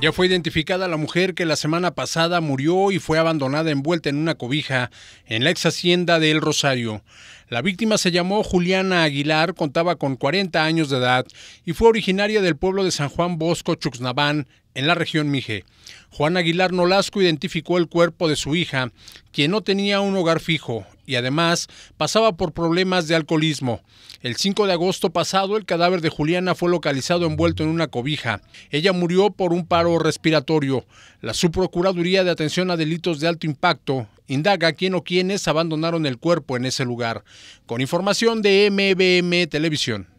Ya fue identificada la mujer que la semana pasada murió y fue abandonada envuelta en una cobija en la ex hacienda de El Rosario. La víctima se llamó Juliana Aguilar, contaba con 40 años de edad y fue originaria del pueblo de San Juan Bosco, Chuxnaván, en la región Mije. Juan Aguilar Nolasco identificó el cuerpo de su hija, quien no tenía un hogar fijo y además pasaba por problemas de alcoholismo. El 5 de agosto pasado el cadáver de Juliana fue localizado envuelto en una cobija. Ella murió por un paro respiratorio. La Subprocuraduría de Atención a Delitos de Alto Impacto indaga quién o quiénes abandonaron el cuerpo en ese lugar. Con información de MBM Televisión.